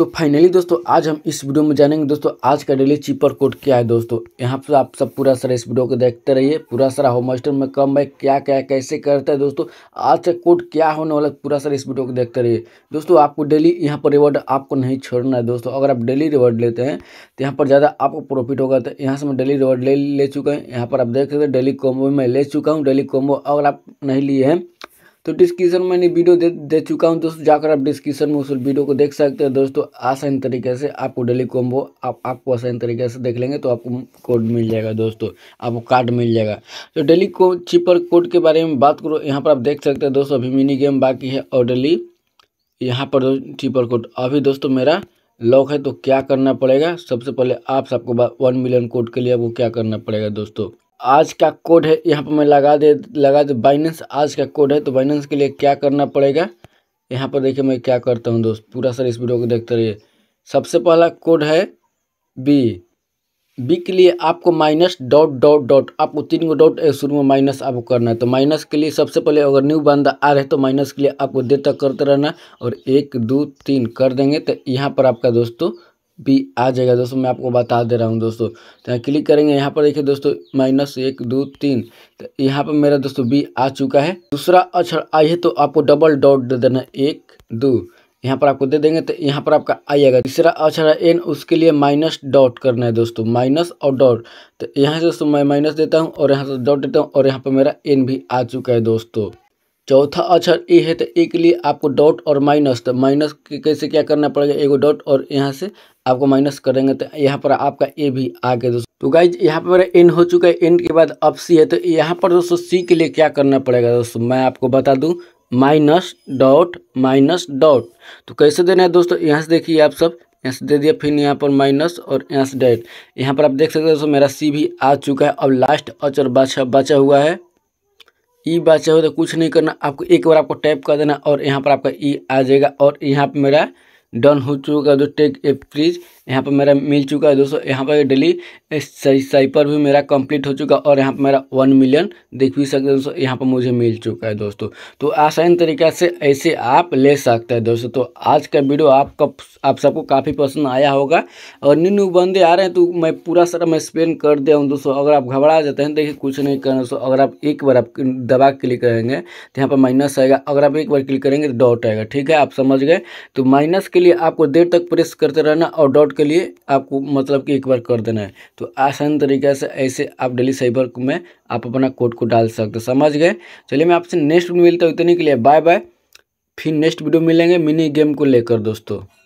तो फाइनली दोस्तों आज हम इस वीडियो में जानेंगे दोस्तों आज का डेली चीपर कोड क्या है दोस्तों यहाँ पर आप सब पूरा सारा इस वीडियो को देखते रहिए पूरा सारा होम मास्टर में कम बैक क्या क्या कैसे करता है दोस्तों आज का कोड क्या होने वाला पूरा सारा इस वीडियो को देखते रहिए दोस्तों आपको डेली यहाँ पर रिवॉर्ड आपको नहीं छोड़ना है दोस्तों अगर आप डेली रिवॉर्ड लेते हैं तो यहाँ पर ज़्यादा आपको प्रॉफिट होगा तो यहाँ से मैं डेली रिवॉर्ड ले ले चुका हूँ यहाँ पर आप देख सकते हैं डेली कॉम्बो में ले चुका हूँ डेली कॉम्बो अगर आप नहीं लिए हैं तो डिस्क्रिप्शन में मैंने वीडियो दे दे चुका हूँ दोस्तों जाकर आप डिस्क्रिप्शन में उस वीडियो को देख सकते हैं दोस्तों आसान तरीके से आपको डेली कॉम्बो आप आपको आसान तरीके से देख लेंगे तो आपको कोड मिल जाएगा दोस्तों आपको कार्ड मिल जाएगा तो डेली को चिपर कोड के बारे में बात करो यहाँ पर आप देख सकते हैं दोस्तों अभी मिनी गेम बाकी है और डेली यहाँ पर चिपर कोड अभी दोस्तों मेरा लॉक है तो क्या करना पड़ेगा सबसे पहले आप सबको वन मिलियन कोड के लिए आपको क्या करना पड़ेगा दोस्तों आज का कोड है यहाँ पर मैं लगा दे लगा दे बाइनेंस आज का कोड है तो बाइनेंस के लिए क्या करना पड़ेगा यहाँ पर देखिए मैं क्या करता हूँ दोस्त पूरा सर इस वीडियो को देखते रहिए सबसे पहला कोड है बी बी के लिए आपको माइनस डॉट डॉट डॉट आपको तीन को डॉट शुरू में माइनस आपको करना है तो माइनस के लिए सबसे पहले अगर न्यू बंदा आ रहे तो माइनस के लिए आपको देर तक करते रहना और एक दो तीन कर देंगे तो यहाँ पर आपका दोस्तों भी आ जाएगा दोस्तों मैं आपको बता दे रहा हूँ दोस्तों तो यहाँ क्लिक करेंगे यहाँ पर देखिए दोस्तों माइनस एक दो तीन तो यहाँ पर मेरा दोस्तों बी आ चुका है दूसरा अक्षर आई है तो आपको डबल डॉट दे देना एक दो यहाँ पर आपको दे देंगे तो यहाँ पर आपका आएगा तीसरा अक्षर है एन उसके लिए माइनस डॉट करना है दोस्तों माइनस और डॉट तो यहाँ से दोस्तों मैं माइनस देता हूँ और यहाँ से डॉट देता हूँ और यहाँ पर मेरा एन भी आ चुका है दोस्तों चौथा अक्षर ए है तो ए के लिए आपको डॉट और माइनस तो माइनस कैसे क्या करना पड़ेगा एगो डॉट और यहाँ से आपको माइनस करेंगे तो यहाँ पर आपका ए भी आ गया दोस्तों तो गाइज यहाँ पर एन हो चुका है एन के बाद अब सी है तो यहाँ पर दोस्तों सी के लिए क्या करना पड़ेगा दोस्तों मैं आपको बता दूँ माइनस डॉट माइनस डॉट तो कैसे देना है दोस्तों यहाँ से देखिए आप सब यहाँ से दे दिया फिर यहाँ पर माइनस और यहाँ से डेट यहाँ पर आप देख सकते हैं दोस्तों मेरा सी भी आ चुका है अब लास्ट अचर बचा बचा हुआ है ई बात चाहो तो कुछ नहीं करना आपको एक बार आपको टैप कर देना और यहाँ पर आपका ई आ जाएगा और यहाँ पर मेरा डन हो चुका है दोस्तों टेक ए फ्रिज यहाँ पर मेरा मिल चुका है दोस्तों यहाँ पर डेली साइपर भी मेरा कंप्लीट हो चुका है और यहाँ पर मेरा वन मिलियन देख भी सकते हैं दोस्तों यहाँ पर मुझे मिल चुका है दोस्तों तो आसान तरीका से ऐसे आप ले सकते हैं दोस्तों तो आज का वीडियो आपका आप सबको काफ़ी पसंद आया होगा और न्यू न्यू बंदे आ रहे हैं तो मैं पूरा सारा मैं स्पेन कर दिया हूँ दोस्तों अगर आप घबरा जाते हैं देखिए कुछ नहीं करना दोस्तों अगर आप एक बार आप दबा क्लिक करेंगे तो यहाँ पर माइनस आएगा अगर आप एक बार क्लिक करेंगे तो डॉट आएगा ठीक है आप समझ गए तो माइनस के लिए आपको देर तक प्रेस करते रहना और डॉट के लिए आपको मतलब कि एक बार कर देना है तो आसान तरीके से ऐसे आप डेली साइबर में आप अपना कोड को डाल सकते समझ गए चलिए मैं आपसे नेक्स्ट मिलता हूँ इतने के लिए बाय बाय फिर नेक्स्ट वीडियो मिलेंगे मिनी गेम को लेकर दोस्तों